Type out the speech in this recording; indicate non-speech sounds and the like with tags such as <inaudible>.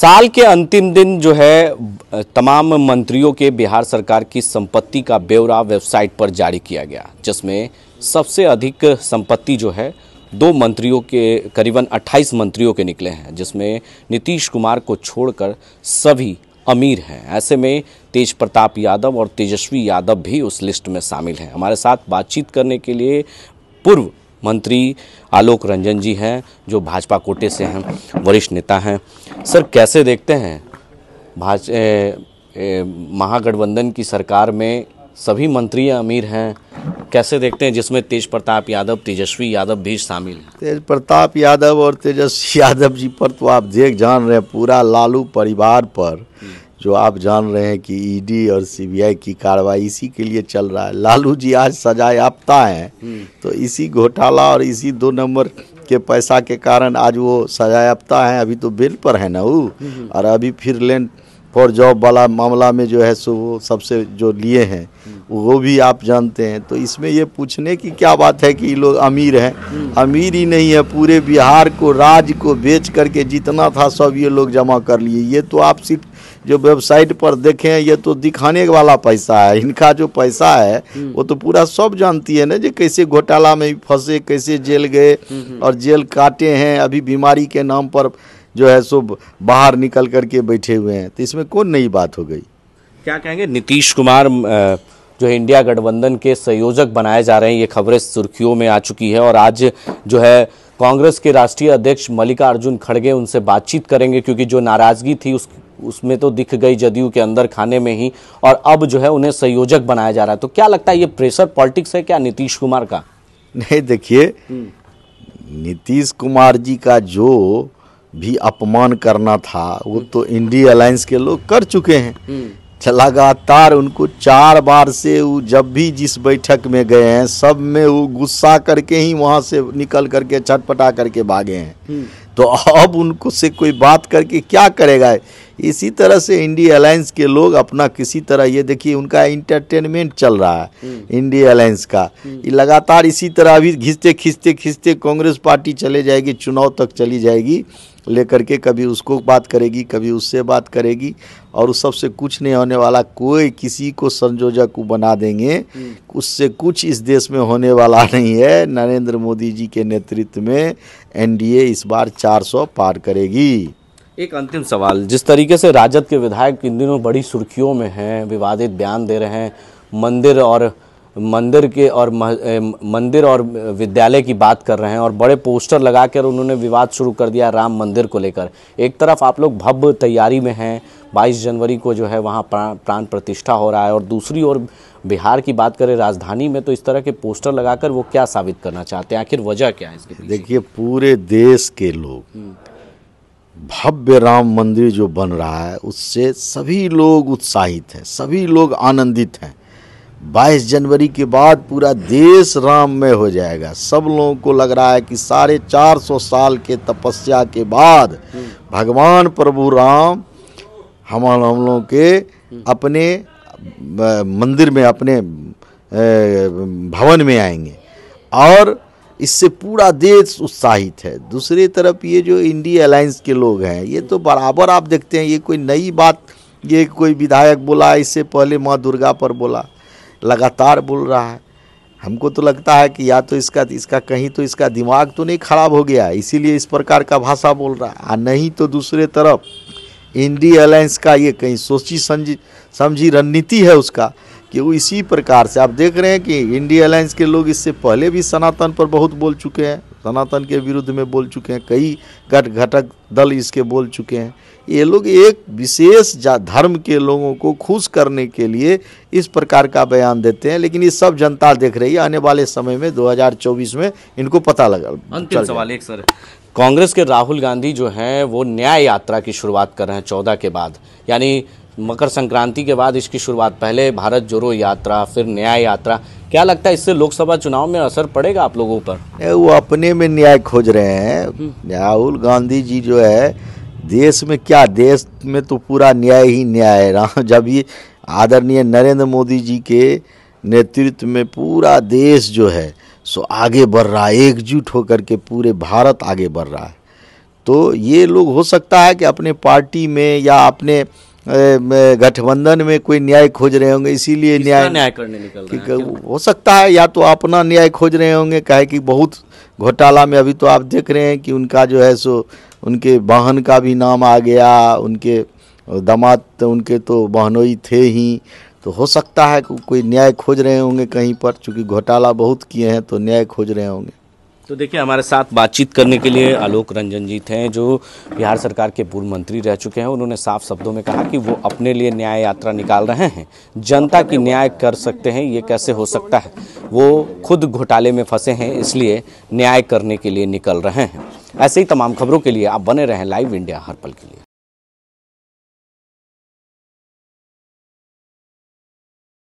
साल के अंतिम दिन जो है तमाम मंत्रियों के बिहार सरकार की संपत्ति का ब्यौरा वेबसाइट पर जारी किया गया जिसमें सबसे अधिक संपत्ति जो है दो मंत्रियों के करीबन 28 मंत्रियों के निकले हैं जिसमें नीतीश कुमार को छोड़कर सभी अमीर हैं ऐसे में तेज प्रताप यादव और तेजस्वी यादव भी उस लिस्ट में शामिल हैं हमारे साथ बातचीत करने के लिए पूर्व मंत्री आलोक रंजन जी हैं जो भाजपा कोटे से हैं वरिष्ठ नेता हैं सर कैसे देखते हैं भाज महागठबंधन की सरकार में सभी मंत्री अमीर हैं कैसे देखते हैं जिसमें तेज प्रताप यादव तेजस्वी यादव भी शामिल हैं तेज प्रताप यादव और तेजस्वी यादव जी पर तो आप देख जान रहे हैं पूरा लालू परिवार पर जो आप जान रहे हैं कि ईडी e और सीबीआई की कार्रवाई इसी के लिए चल रहा है लालू जी आज सजाए आपता है हम्म। तो इसी घोटाला और इसी दो नंबर के पैसा के कारण आज वो सजाए आपता है अभी तो बेल पर है ना वो हम्म। और अभी फिर लेन फॉर जॉब वाला मामला में जो है सो वो सबसे जो लिए हैं हम्म। वो भी आप जानते हैं तो इसमें ये पूछने की क्या बात है कि ये लोग अमीर हैं अमीर ही नहीं है पूरे बिहार को राज्य को बेच करके जितना था सब ये लोग जमा कर लिए ये तो आप सिर्फ जो वेबसाइट पर देखें ये तो दिखाने वाला पैसा है इनका जो पैसा है हम्म। वो तो पूरा सब जानती है ना जो कैसे घोटाला में फंसे कैसे जेल गए हम्म, हम्म। और जेल काटे हैं अभी बीमारी के नाम पर जो है सो बाहर निकल करके बैठे हुए हैं तो इसमें कौन नई बात हो गई क्या कहेंगे नीतीश कुमार जो है इंडिया गठबंधन के संयोजक बनाए जा रहे हैं ये खबरें सुर्खियों में आ चुकी है और आज जो है कांग्रेस के राष्ट्रीय अध्यक्ष मल्लिकार्जुन खड़गे उनसे बातचीत करेंगे क्योंकि जो नाराजगी थी उस उसमें तो दिख गई जदयू के अंदर खाने में ही और अब जो है उन्हें संयोजक बनाया जा रहा है तो क्या लगता है ये प्रेशर पॉलिटिक्स है क्या नीतीश कुमार का नहीं देखिए हम्म। नीतीश कुमार जी का जो भी अपमान करना था वो हम्म। तो इंडिया अलायंस के लोग कर चुके हैं हम्म। अच्छा, लगातार उनको चार बार से वो जब भी जिस बैठक में गए हैं सब में वो गुस्सा करके ही वहाँ से निकल करके छटपटा करके भागे हैं तो अब उनको से कोई बात करके क्या करेगा इसी तरह से इंडिया अलायंस के लोग अपना किसी तरह ये देखिए उनका इंटरटेनमेंट चल रहा है हम्म। इंडिया अलायंस का हम्म। ये लगातार इसी तरह अभी घिसते खींचते खींचते कांग्रेस पार्टी चले जाएगी चुनाव तक चली जाएगी लेकर के कभी उसको बात करेगी कभी उससे बात करेगी और उस सबसे कुछ नहीं होने वाला कोई किसी को संयोजक बना देंगे हम्म। उससे कुछ इस देश में होने वाला नहीं है नरेंद्र मोदी जी के नेतृत्व में एनडीए इस बार 400 पार करेगी एक अंतिम सवाल जिस तरीके से राजद के विधायक इन दिनों बड़ी सुर्खियों में हैं विवादित बयान दे रहे हैं मंदिर और मंदिर के और मंदिर और विद्यालय की बात कर रहे हैं और बड़े पोस्टर लगाकर उन्होंने विवाद शुरू कर दिया राम मंदिर को लेकर एक तरफ आप लोग भव्य तैयारी में हैं 22 जनवरी को जो है वहाँ प्राण प्रतिष्ठा हो रहा है और दूसरी ओर बिहार की बात करें राजधानी में तो इस तरह के पोस्टर लगाकर वो क्या साबित करना चाहते हैं आखिर वजह क्या है इसकी देखिए पूरे देश के लोग हम्म। भव्य राम मंदिर जो बन रहा है उससे सभी लोग उत्साहित हैं सभी लोग आनंदित हैं 22 जनवरी के बाद पूरा देश राम में हो जाएगा सब लोगों को लग रहा है कि साढ़े चार सौ साल के तपस्या के बाद भगवान प्रभु राम हम हम लोगों के अपने मंदिर में अपने भवन में आएंगे और इससे पूरा देश उत्साहित है दूसरी तरफ ये जो इंडिया अलायंस के लोग हैं ये तो बराबर आप देखते हैं ये कोई नई बात ये कोई विधायक बोला इससे पहले माँ दुर्गा पर बोला लगातार बोल रहा है हमको तो लगता है कि या तो इसका इसका कहीं तो इसका दिमाग तो नहीं खराब हो गया इसीलिए इस प्रकार का भाषा बोल रहा है आ नहीं तो दूसरे तरफ इंडी अलायंस का ये कहीं सोची समझी समझी रणनीति है उसका कि वो इसी प्रकार से आप देख रहे हैं कि इंडिया अलायंस के लोग इससे पहले भी सनातन पर बहुत बोल चुके हैं सनातन के विरुद्ध में बोल चुके हैं कई घट घटक दल इसके बोल चुके हैं ये लोग एक विशेष धर्म के लोगों को खुश करने के लिए इस प्रकार का बयान देते हैं लेकिन ये सब जनता देख रही है आने वाले समय में 2024 में इनको पता लगा अंतिम सवाल एक सर कांग्रेस के राहुल गांधी जो हैं वो न्याय यात्रा की शुरुआत कर रहे हैं चौदह के बाद यानी मकर संक्रांति के बाद इसकी शुरुआत पहले भारत जोड़ो यात्रा फिर न्याय यात्रा क्या लगता है इससे लोकसभा चुनाव में असर पड़ेगा आप लोगों पर वो अपने में न्याय खोज रहे हैं हम्म। राहुल गांधी जी जो है देश में क्या देश में तो पूरा न्याय ही न्याय है <laughs> जब ये आदरणीय नरेंद्र मोदी जी के नेतृत्व में पूरा देश जो है सो आगे बढ़ रहा है एकजुट होकर के पूरे भारत आगे बढ़ रहा है तो ये लोग हो सकता है कि अपने पार्टी में या अपने गठबंधन में कोई न्याय खोज रहे होंगे इसीलिए न्याय न्याय करने निकल रहे हैं हो सकता है या तो अपना न्याय खोज रहे होंगे कहे कि बहुत घोटाला में अभी तो आप देख रहे हैं कि उनका जो है सो उनके वाहन का भी नाम आ गया उनके दामाद तो उनके तो बहनोई थे ही तो हो सकता है कोई न्याय खोज रहे होंगे कहीं पर चूँकि घोटाला बहुत किए हैं तो न्याय खोज रहे होंगे तो देखिए हमारे साथ बातचीत करने के लिए आलोक रंजन जी हैं जो बिहार सरकार के पूर्व मंत्री रह चुके हैं उन्होंने साफ शब्दों में कहा कि वो अपने लिए न्याय यात्रा निकाल रहे हैं जनता की न्याय कर सकते हैं ये कैसे हो सकता है वो खुद घोटाले में फंसे हैं इसलिए न्याय करने के लिए निकल रहे हैं ऐसे ही तमाम खबरों के लिए आप बने रहें लाइव इंडिया हर पल के लिए